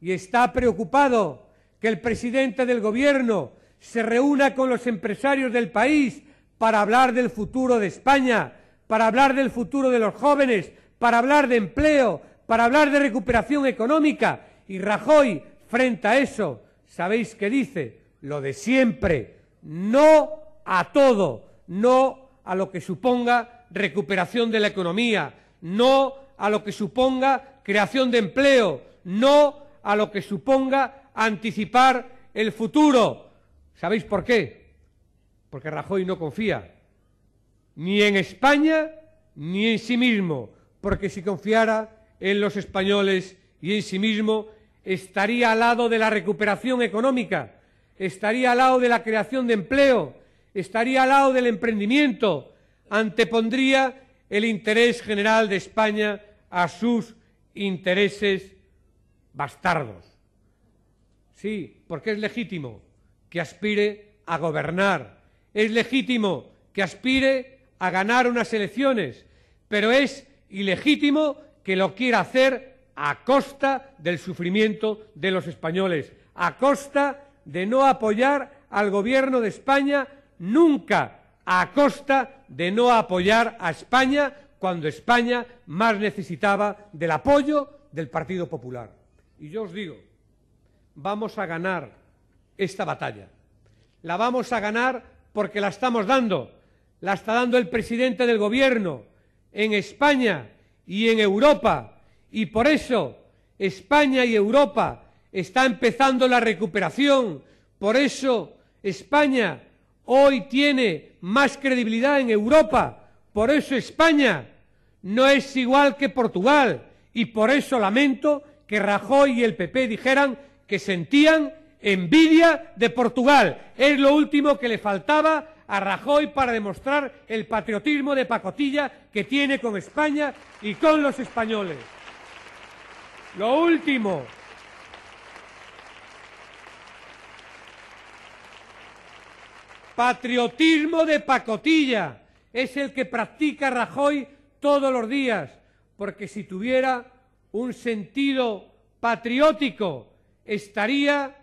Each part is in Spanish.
y está preocupado que el presidente del Gobierno se reúna con los empresarios del país para hablar del futuro de España, para hablar del futuro de los jóvenes, para hablar de empleo, para hablar de recuperación económica. Y Rajoy, frente a eso, ¿sabéis qué dice? Lo de siempre, no a todo, no a lo que suponga recuperación de la economía, no a lo que suponga creación de empleo, no a lo que suponga anticipar el futuro. ¿Sabéis por qué? Porque Rajoy no confía ni en España ni en sí mismo, porque si confiara en los españoles y en sí mismo, estaría al lado de la recuperación económica, estaría al lado de la creación de empleo, estaría al lado del emprendimiento, antepondría el interés general de España a sus intereses bastardos. Sí, porque es legítimo que aspire a gobernar, es legítimo que aspire a ganar unas elecciones, pero es ilegítimo que lo quiera hacer a costa del sufrimiento de los españoles, a costa de no apoyar al gobierno de España nunca, a costa de no apoyar a España cuando España más necesitaba del apoyo del Partido Popular. Y yo os digo, vamos a ganar esta batalla. La vamos a ganar porque la estamos dando. La está dando el presidente del Gobierno en España y en Europa. Y por eso España y Europa está empezando la recuperación. Por eso España hoy tiene más credibilidad en Europa. Por eso España no es igual que Portugal. Y por eso lamento que Rajoy y el PP dijeran que sentían envidia de Portugal. Es lo último que le faltaba a Rajoy para demostrar el patriotismo de pacotilla que tiene con España y con los españoles. Lo último. Patriotismo de pacotilla es el que practica Rajoy todos los días, porque si tuviera un sentido patriótico, estaría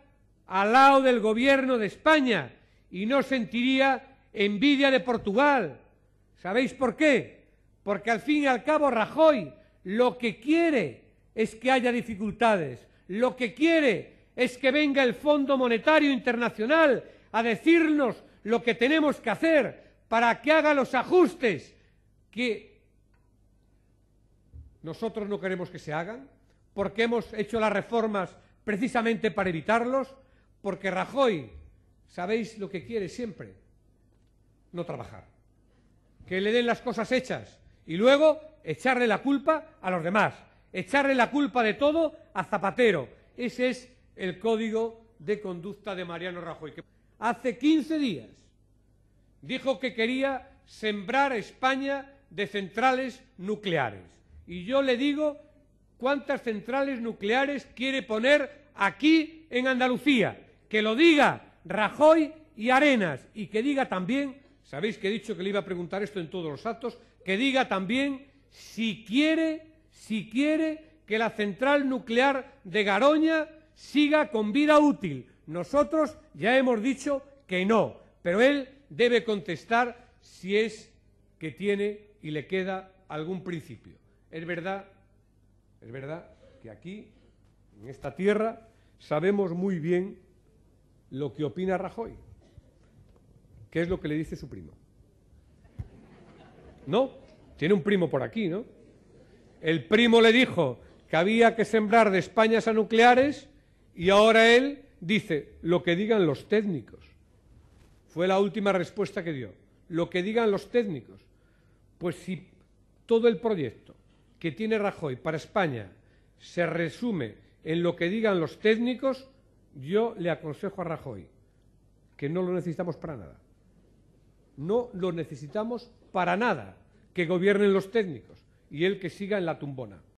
al lado del gobierno de España y no sentiría envidia de Portugal. ¿Sabéis por qué? Porque al fin y al cabo Rajoy lo que quiere es que haya dificultades, lo que quiere es que venga el Fondo Monetario Internacional a decirnos lo que tenemos que hacer para que haga los ajustes que nosotros no queremos que se hagan, porque hemos hecho las reformas precisamente para evitarlos, porque Rajoy, sabéis lo que quiere siempre, no trabajar, que le den las cosas hechas y luego echarle la culpa a los demás, echarle la culpa de todo a Zapatero. Ese es el código de conducta de Mariano Rajoy, hace 15 días dijo que quería sembrar España de centrales nucleares. Y yo le digo cuántas centrales nucleares quiere poner aquí en Andalucía. Que lo diga Rajoy y Arenas y que diga también, sabéis que he dicho que le iba a preguntar esto en todos los actos, que diga también si quiere, si quiere que la central nuclear de Garoña siga con vida útil. Nosotros ya hemos dicho que no, pero él debe contestar si es que tiene y le queda algún principio. Es verdad, es verdad que aquí, en esta tierra, sabemos muy bien lo que opina Rajoy, ¿Qué es lo que le dice su primo. ¿No? Tiene un primo por aquí, ¿no? El primo le dijo que había que sembrar de España a nucleares y ahora él dice lo que digan los técnicos. Fue la última respuesta que dio. Lo que digan los técnicos. Pues si todo el proyecto que tiene Rajoy para España se resume en lo que digan los técnicos, yo le aconsejo a Rajoy que no lo necesitamos para nada. No lo necesitamos para nada que gobiernen los técnicos y él que siga en la tumbona.